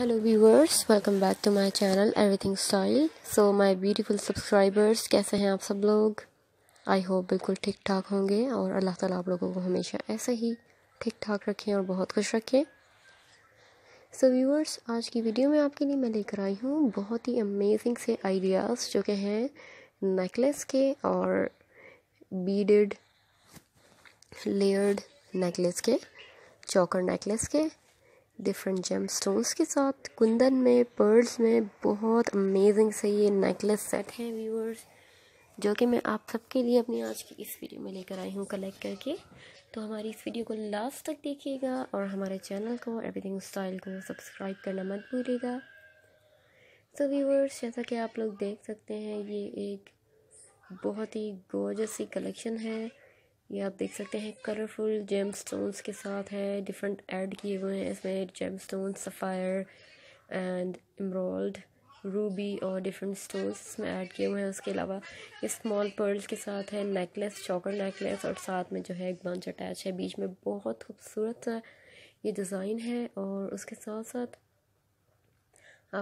hello viewers welcome back to my channel everything style so my beautiful subscribers कैसे हैं आप सब लोग आई होप बिल्कुल ठीक ठाक होंगे और अल्लाह ताला आप लोगों को हमेशा ऐसे ही ठीक ठाक रखें और बहुत खुश रखें सो so, व्यूअर्स आज की वीडियो में आपके लिए मैं लेकर आई हूँ बहुत ही अमेजिंग से आइडियाज़ जो कि हैं नेकलेस के और बीडेड लेयर्ड नेकलेस के चौकर नेकलेस के डिफरेंट जेम स्टोन्स के साथ कुंदन में पर्ल्स में बहुत अमेजिंग से ये नेकलेस सेट हैं व्यूअर्स जो कि मैं आप सबके लिए अपनी आज की इस वीडियो में लेकर आई हूँ कलेक्ट करके तो हमारी इस वीडियो को लास्ट तक देखिएगा और हमारे चैनल को एवरीथिंग स्टाइल को सब्सक्राइब करना मत भूलिएगा सो व्यूअर्स जैसा कि आप लोग देख सकते हैं ये एक बहुत ही गोजस सी कलेक्शन है ये आप देख सकते हैं कलरफुल जेम स्टोन्स के साथ है डिफरेंट ऐड किए हुए हैं इसमें gem stone sapphire and emerald ruby और डिफरेंट स्टोन्स इसमें ऐड किए हुए हैं उसके अलावा ये स्मॉल पर्ल्स के साथ है नेकलेस चौकर नेकलेस और साथ में जो है एक बंच अटैच है बीच में बहुत खूबसूरत सा ये डिज़ाइन है और उसके साथ साथ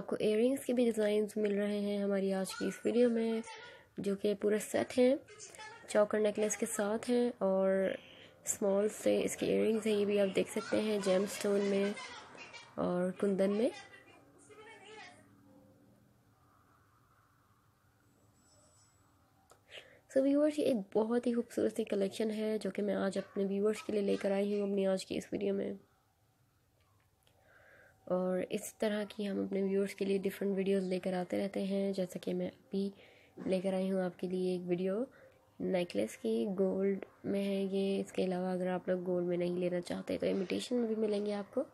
आपको एयर के भी डिज़ाइन मिल रहे हैं हमारी आज की इस वीडियो में जो कि पूरा सेट है चौकर नेकलेस के साथ हैं और स्मॉल से इसके इयर हैं ये भी आप देख सकते हैं जेम स्टोन में और कुंदन में सो so, व्यूवर्स ये एक बहुत ही खूबसूरत सी कलेक्शन है जो कि मैं आज अपने व्यूवर्स के लिए लेकर आई हूँ अपनी आज की इस वीडियो में और इस तरह की हम अपने व्यूअर्स के लिए डिफरेंट वीडियोस लेकर आते रहते हैं जैसा कि मैं अभी लेकर आई हूँ आपके लिए एक वीडियो नेकलेस की गोल्ड में है ये इसके अलावा अगर आप लोग गोल्ड में नहीं लेना चाहते तो इमिटेशन में भी मिलेंगे आपको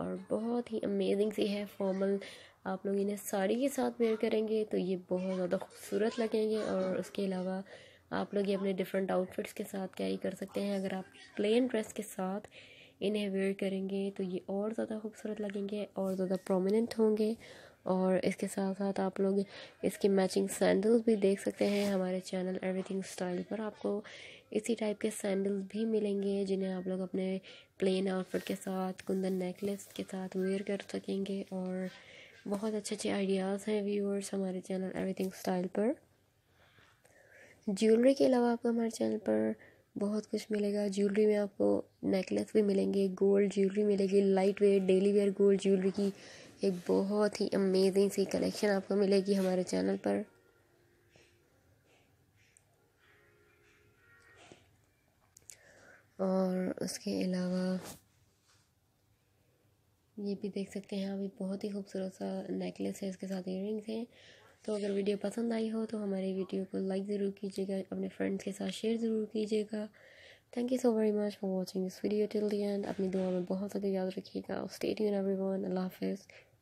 और बहुत ही अमेजिंग सी है फॉर्मल आप लोग इन्हें साड़ी के साथ वेयर करेंगे तो ये बहुत ज़्यादा खूबसूरत लगेंगे और उसके अलावा आप लोग ये अपने डिफरेंट आउटफिट्स के साथ कैरी कर सकते हैं अगर आप प्लेन ड्रेस के साथ इन्हें वेयर करेंगे तो ये और ज़्यादा खूबसूरत लगेंगे और ज़्यादा प्रोमिनेंट होंगे और इसके साथ साथ आप लोग इसकी मैचिंग सैंडल्स भी देख सकते हैं हमारे चैनल एवरीथिंग स्टाइल पर आपको इसी टाइप के सैंडल्स भी मिलेंगे जिन्हें आप लोग अपने प्लेन आउटफिट के साथ कुंदन नेकलेस के साथ वेयर कर सकेंगे और बहुत अच्छे अच्छे आइडियाज़ हैं व्यूअर्स हमारे चैनल एवरीथिंग स्टाइल पर ज्वेलरी के अलावा आपको हमारे चैनल पर बहुत कुछ मिलेगा ज्वेलरी में आपको नेकलेस भी मिलेंगे गोल्ड ज्वेलरी मिलेगी light weight daily wear gold jewellery की एक बहुत ही अमेजिंग सी कलेक्शन आपको मिलेगी हमारे चैनल पर और उसके अलावा ये भी देख सकते हैं अभी बहुत ही खूबसूरत सा नेकलेस है इसके साथ इयर हैं तो अगर वीडियो पसंद आई हो तो हमारे वीडियो को लाइक ज़रूर कीजिएगा अपने फ्रेंड्स के साथ शेयर ज़रूर कीजिएगा thank you so very much for watching this video till the end अपनी दुआ में बहुत ज़्यादा याद रखिएगा स्टेट यून एवरी वन अल्लाह हाफिज़